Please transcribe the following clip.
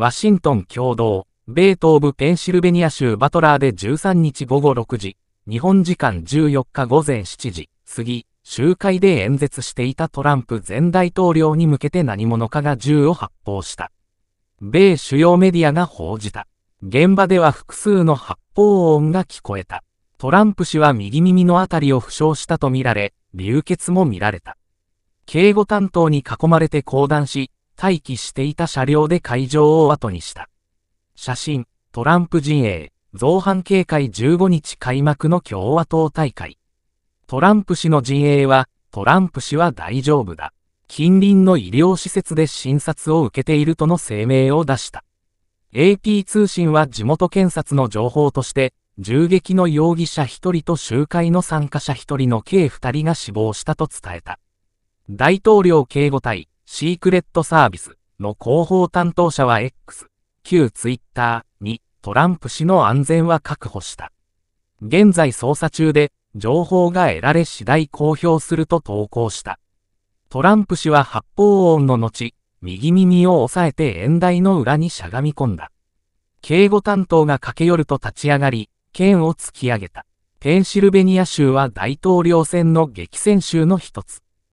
ワシントン共同、米東部ペンシルベニア州バトラーで13日午後6時、日本時間14日午前7時、過ぎ、集会で演説していたトランプ前大統領に向けて何者かが銃を発砲した。米主要メディアが報じた。現場では複数の発砲音が聞こえた。トランプ氏は右耳のあたりを負傷したとみられ、流血も見られた。警護担当に囲まれて降壇し、待機していた車両で会場を後にした。写真、トランプ陣営、造反警戒15日開幕の共和党大会。トランプ氏の陣営は、トランプ氏は大丈夫だ。近隣の医療施設で診察を受けているとの声明を出した。AP 通信は地元検察の情報として、銃撃の容疑者1人と集会の参加者1人の計2人が死亡したと伝えた。大統領警護隊、シークレットサービスの広報担当者は X、旧ツイッターにトランプ氏の安全は確保した。現在捜査中で、情報が得られ次第公表すると投稿した。トランプ氏は発砲音の後、右耳を押さえて演台の裏にしゃがみ込んだ。警護担当が駆け寄ると立ち上がり、剣を突き上げた。ペンシルベニア州は大統領選の激戦州の一つ。